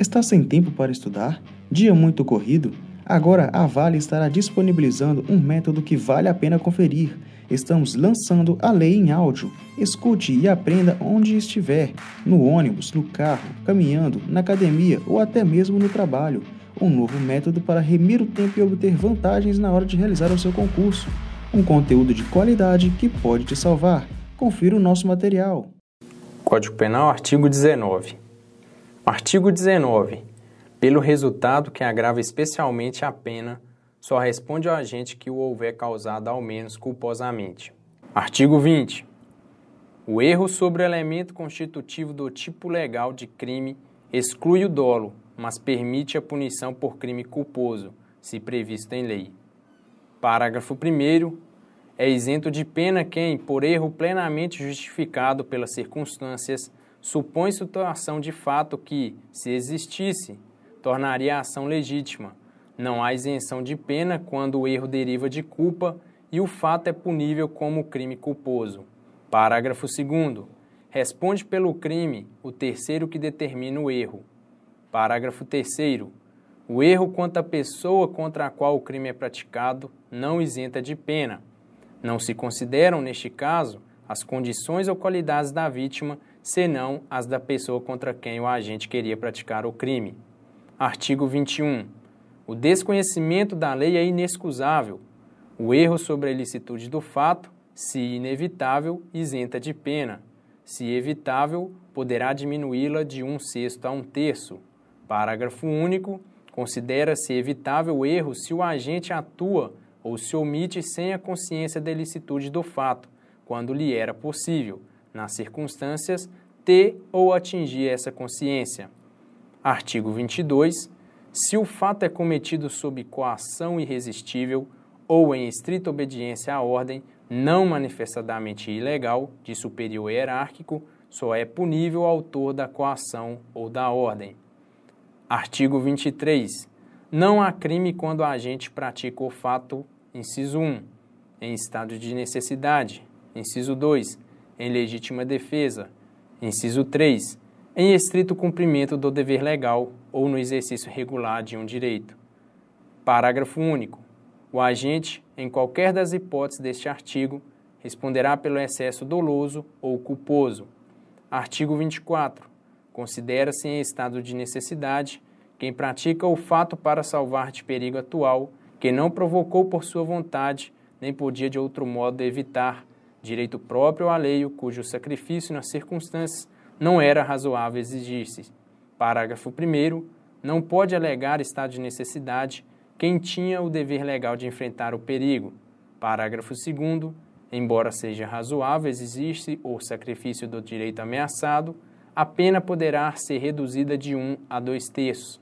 Está sem tempo para estudar? Dia muito corrido? Agora a Vale estará disponibilizando um método que vale a pena conferir. Estamos lançando a lei em áudio. Escute e aprenda onde estiver: no ônibus, no carro, caminhando, na academia ou até mesmo no trabalho. Um novo método para remir o tempo e obter vantagens na hora de realizar o seu concurso. Um conteúdo de qualidade que pode te salvar. Confira o nosso material. Código Penal, artigo 19. Artigo 19. Pelo resultado que agrava especialmente a pena, só responde o agente que o houver causado ao menos culposamente. Artigo 20. O erro sobre o elemento constitutivo do tipo legal de crime exclui o dolo, mas permite a punição por crime culposo, se previsto em lei. Parágrafo 1. É isento de pena quem, por erro plenamente justificado pelas circunstâncias, supõe situação de fato que, se existisse, tornaria a ação legítima. Não há isenção de pena quando o erro deriva de culpa e o fato é punível como crime culposo. Parágrafo 2. Responde pelo crime o terceiro que determina o erro. Parágrafo 3. O erro quanto à pessoa contra a qual o crime é praticado não isenta de pena. Não se consideram, neste caso, as condições ou qualidades da vítima, senão as da pessoa contra quem o agente queria praticar o crime. Artigo 21. O desconhecimento da lei é inexcusável. O erro sobre a ilicitude do fato, se inevitável, isenta de pena. Se evitável, poderá diminuí-la de um sexto a um terço. Parágrafo único. Considera-se evitável o erro se o agente atua ou se omite sem a consciência da ilicitude do fato, quando lhe era possível, nas circunstâncias, ter ou atingir essa consciência. Artigo 22. Se o fato é cometido sob coação irresistível ou em estrita obediência à ordem não manifestadamente ilegal de superior hierárquico, só é punível o autor da coação ou da ordem. Artigo 23. Não há crime quando o agente pratica o fato, inciso 1, em estado de necessidade, inciso 2, em legítima defesa, inciso 3, em estrito cumprimento do dever legal ou no exercício regular de um direito. Parágrafo único. O agente, em qualquer das hipóteses deste artigo, responderá pelo excesso doloso ou culposo. Artigo 24. Considera-se em estado de necessidade quem pratica o fato para salvar de perigo atual, que não provocou por sua vontade, nem podia de outro modo evitar direito próprio ou alheio, cujo sacrifício nas circunstâncias não era razoável exigir-se. Parágrafo 1. Não pode alegar estado de necessidade quem tinha o dever legal de enfrentar o perigo. Parágrafo 2. Embora seja razoável exigir-se o sacrifício do direito ameaçado, a pena poderá ser reduzida de 1 a 2 terços.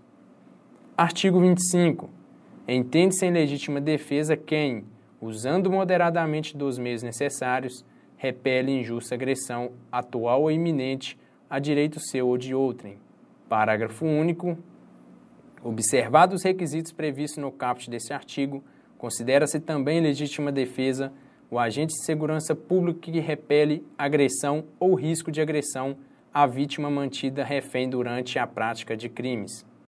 Artigo 25. Entende-se em legítima defesa quem, usando moderadamente dos meios necessários, repele injusta agressão atual ou iminente a direito seu ou de outrem. Parágrafo único. Observados os requisitos previstos no caput deste artigo, considera-se também legítima defesa o agente de segurança pública que repele agressão ou risco de agressão à vítima mantida refém durante a prática de crimes.